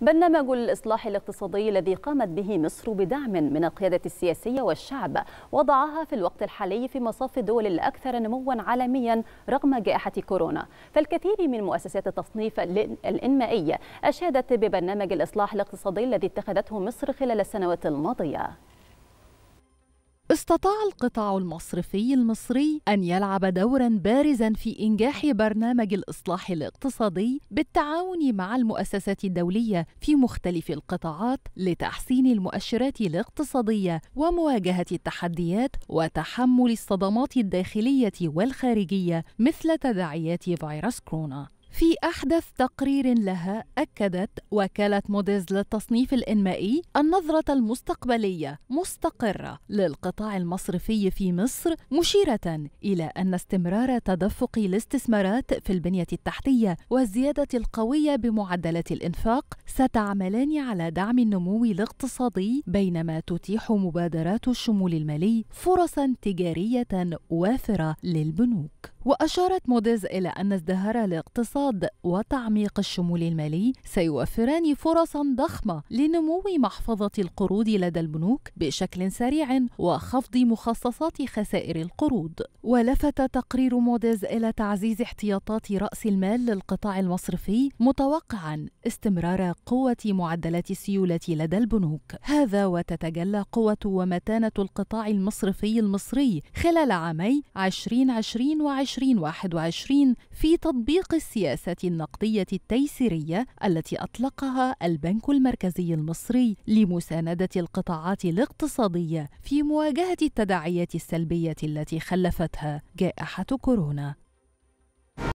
برنامج الإصلاح الاقتصادي الذي قامت به مصر بدعم من القيادة السياسية والشعب وضعها في الوقت الحالي في مصاف الدول الأكثر نموا عالميا رغم جائحة كورونا فالكثير من مؤسسات التصنيف الإنمائية أشادت ببرنامج الإصلاح الاقتصادي الذي اتخذته مصر خلال السنوات الماضية استطاع القطاع المصرفي المصري أن يلعب دورا بارزا في إنجاح برنامج الإصلاح الاقتصادي بالتعاون مع المؤسسات الدولية في مختلف القطاعات لتحسين المؤشرات الاقتصادية ومواجهة التحديات وتحمل الصدمات الداخلية والخارجية مثل تداعيات فيروس كورونا. في أحدث تقرير لها أكدت وكالة موديز للتصنيف الإنمائي النظرة المستقبلية مستقرة للقطاع المصرفي في مصر مشيرة إلى أن استمرار تدفق الاستثمارات في البنية التحتية والزيادة القوية بمعدلات الإنفاق ستعملان على دعم النمو الاقتصادي بينما تتيح مبادرات الشمول المالي فرصا تجارية وافرة للبنوك وأشارت موديز إلى أن ازدهار الاقتصاد الاقتصاد وتعميق الشمول المالي سيوفران فرصا ضخمه لنمو محفظه القروض لدى البنوك بشكل سريع وخفض مخصصات خسائر القروض ولفت تقرير موديز الى تعزيز احتياطات راس المال للقطاع المصرفي متوقعا استمرار قوه معدلات السيوله لدى البنوك هذا وتتجلى قوه ومتانه القطاع المصرفي المصري خلال عامي 2020 و 2021 في تطبيق السياسه السياسات النقدية التيسيرية التي أطلقها البنك المركزي المصري لمساندة القطاعات الاقتصادية في مواجهة التداعيات السلبية التي خلفتها جائحة كورونا